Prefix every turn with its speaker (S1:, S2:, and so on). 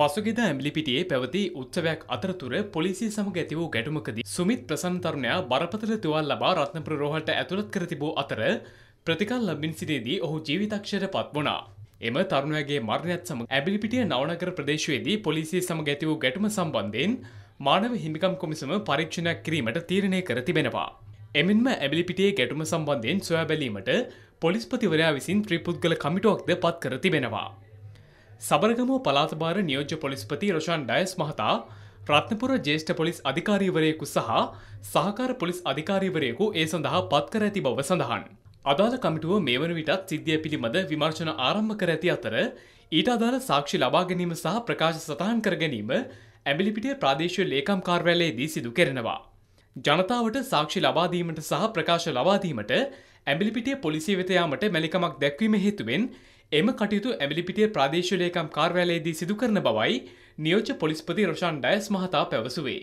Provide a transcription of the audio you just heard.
S1: පසුගෙද ඇම්ලිපිටියේ පැවති උත්සවයක් අතරතුර පොලිසිය සමග ඇති වූ ගැටුමකද සුමිත් ප්‍රසන්තරුණයා බරපතල තුවල් ලබා රත්න ප්‍රරෝහල්ට ඇතුළත් කර තිබූ අතර ප්‍රතිකල් ලබින් සිටේදී ඔහු ජීවිතක්ෂයට පත් වුණා. එම තරුණයාගේ මරණයත් සමඟ ඇබිලිපිටිය නවනගර ප්‍රදේශයේදී පොලිසිය සමග ඇති වූ ගැටුම සම්බන්ධයෙන් මානව හිමිකම් කොමිසම පරීක්ෂණයක් කිරීමට තීරණය කර තිබෙනවා. එමෙන්ම ඇබිලිපිටියේ ගැටුම සම්බන්ධයෙන් සොයා බැලීමට පොලිස්පතිවරයා විසින් ත්‍රිපුද්ගල කමිටුවක්ද පත් කර තිබෙනවා. සබරගමෝ පලාතබාර නියෝජ්‍ය පොලිස්පති රෂන් ඩයස් මහතා ප්‍රත්නපුර ජේෂ්ඨ පොලිස් අධිකාරීවරයෙකු සහ සහකාර පොලිස් අධිකාරීවරයෙකු ඒ සඳහා පත්කර ඇති බව සඳහන්. අදාළ කමිටුව මේ වන විටත් සිද්ධිය පිළිබඳ විමර්ශන ආරම්භ කර ඇති අතර ඊට අදාළ සාක්ෂි ලබා ගැනීම සහ ප්‍රකාශ සතහන් කර ගැනීම ඇබිලිපිටිය ප්‍රාදේශය ලේකම් කාර්වැලයේදී සිදු කෙරෙනවා. ජනතාවට සාක්ෂි ලබාදීමට සහ ප්‍රකාශ ලබාදීමට ඇබිලිපිටිය පොලිසිය වෙතයාමට මැලිකමක් දැක්වීම හේතුවෙන් එම කටයුතු ඇමිලිපිටිය ප්‍රදේශලේකම් කාර්යාලයේදී සිදු කරන බවයි නියෝජ පොලිස්පති රොෂන් ඩයස් මහතා පැවසුවේ.